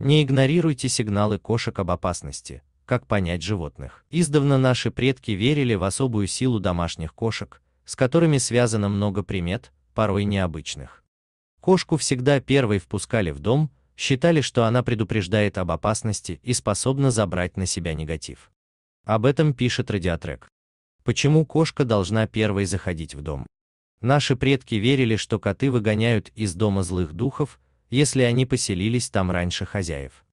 Не игнорируйте сигналы кошек об опасности. Как понять животных? Издавна наши предки верили в особую силу домашних кошек, с которыми связано много примет, порой необычных. Кошку всегда первой впускали в дом, считали, что она предупреждает об опасности и способна забрать на себя негатив. Об этом пишет радиотрек. Почему кошка должна первой заходить в дом? Наши предки верили, что коты выгоняют из дома злых духов, если они поселились там раньше хозяев.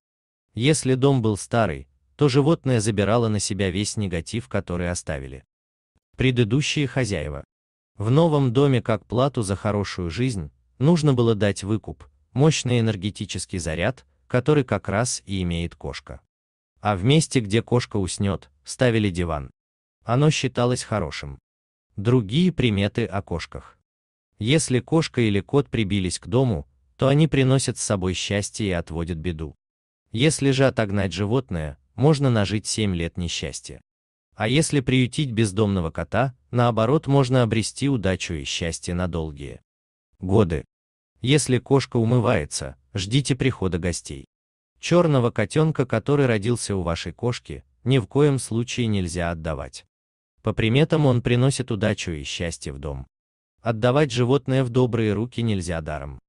Если дом был старый, то животное забирало на себя весь негатив, который оставили предыдущие хозяева. В новом доме как плату за хорошую жизнь нужно было дать выкуп, мощный энергетический заряд, который как раз и имеет кошка. А в месте, где кошка уснет, ставили диван. Оно считалось хорошим. Другие приметы о кошках. Если кошка или кот прибились к дому, то они приносят с собой счастье и отводят беду. Если же отогнать животное, можно нажить 7 лет несчастья. А если приютить бездомного кота, наоборот, можно обрести удачу и счастье на долгие годы. Если кошка умывается, ждите прихода гостей. Черного котенка, который родился у вашей кошки, ни в коем случае нельзя отдавать. По приметам он приносит удачу и счастье в дом. Отдавать животное в добрые руки нельзя даром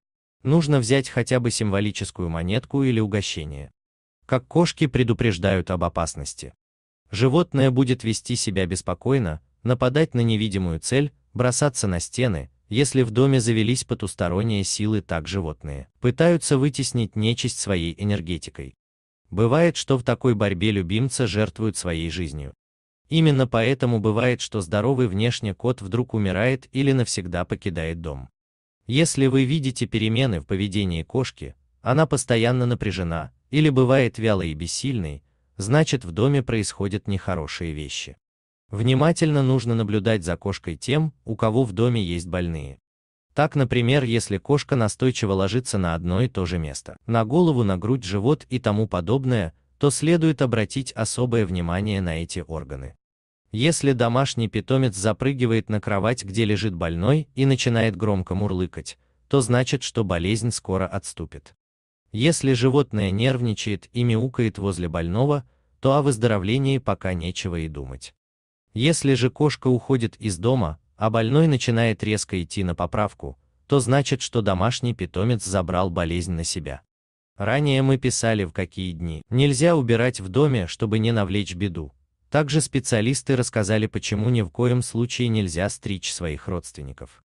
нужно взять хотя бы символическую монетку или угощение. Как кошки предупреждают об опасности. Животное будет вести себя беспокойно, нападать на невидимую цель, бросаться на стены, если в доме завелись потусторонние силы, так животные пытаются вытеснить нечисть своей энергетикой. Бывает, что в такой борьбе любимца жертвуют своей жизнью. Именно поэтому бывает, что здоровый внешне кот вдруг умирает или навсегда покидает дом. Если вы видите перемены в поведении кошки, она постоянно напряжена или бывает вялой и бессильной, значит в доме происходят нехорошие вещи. Внимательно нужно наблюдать за кошкой тем, у кого в доме есть больные. Так, например, если кошка настойчиво ложится на одно и то же место, на голову, на грудь, живот и тому подобное, то следует обратить особое внимание на эти органы. Если домашний питомец запрыгивает на кровать, где лежит больной, и начинает громко мурлыкать, то значит, что болезнь скоро отступит. Если животное нервничает и мяукает возле больного, то о выздоровлении пока нечего и думать. Если же кошка уходит из дома, а больной начинает резко идти на поправку, то значит, что домашний питомец забрал болезнь на себя. Ранее мы писали в какие дни нельзя убирать в доме, чтобы не навлечь беду, также специалисты рассказали, почему ни в коем случае нельзя стричь своих родственников.